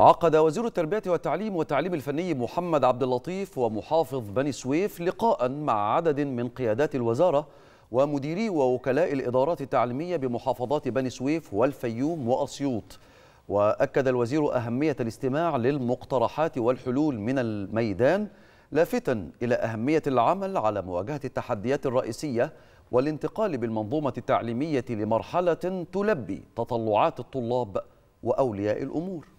عقد وزير التربية والتعليم والتعليم الفني محمد عبد اللطيف ومحافظ بني سويف لقاء مع عدد من قيادات الوزارة ومديري ووكلاء الإدارات التعليمية بمحافظات بني سويف والفيوم وأسيوط وأكد الوزير أهمية الاستماع للمقترحات والحلول من الميدان لافتا إلى أهمية العمل على مواجهة التحديات الرئيسية والانتقال بالمنظومة التعليمية لمرحلة تلبي تطلعات الطلاب وأولياء الأمور